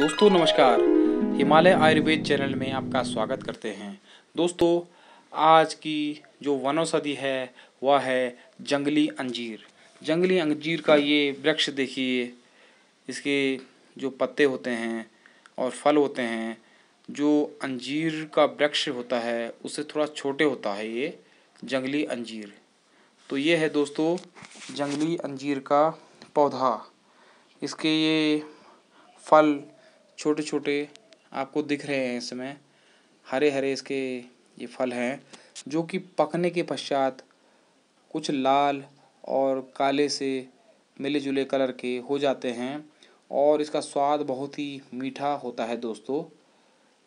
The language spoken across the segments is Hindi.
दोस्तों नमस्कार हिमालय आयुर्वेद चैनल में आपका स्वागत करते हैं दोस्तों आज की जो वनौषधि है वह है जंगली अंजीर जंगली अंजीर का ये वृक्ष देखिए इसके जो पत्ते होते हैं और फल होते हैं जो अंजीर का वृक्ष होता है उससे थोड़ा छोटे होता है ये जंगली अंजीर तो ये है दोस्तों जंगली अंजीर का पौधा इसके ये फल छोटे छोटे आपको दिख रहे हैं इसमें हरे हरे इसके ये फल हैं जो कि पकने के पश्चात कुछ लाल और काले से मिले जुले कलर के हो जाते हैं और इसका स्वाद बहुत ही मीठा होता है दोस्तों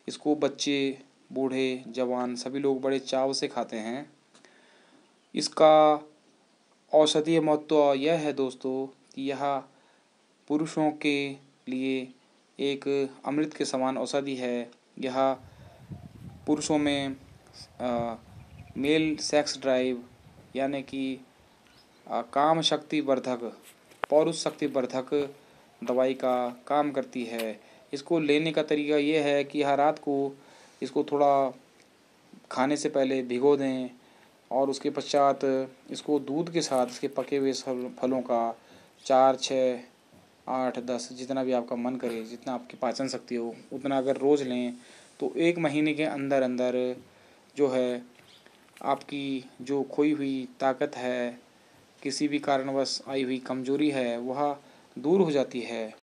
इसको बच्चे बूढ़े जवान सभी लोग बड़े चाव से खाते हैं इसका औषधीय महत्व यह है दोस्तों कि यह पुरुषों के लिए एक अमृत के समान औषधि है यह पुरुषों में आ, मेल सेक्स ड्राइव यानी कि काम शक्ति वर्धक पौरुष शक्ति वर्धक दवाई का काम करती है इसको लेने का तरीका ये है कि हर रात को इसको थोड़ा खाने से पहले भिगो दें और उसके पश्चात इसको दूध के साथ इसके पके हुए फलों का चार छः आठ दस जितना भी आपका मन करे जितना आपकी पाचन शक्ति हो उतना अगर रोज़ लें तो एक महीने के अंदर अंदर जो है आपकी जो खोई हुई ताकत है किसी भी कारणवश आई हुई कमज़ोरी है वह दूर हो जाती है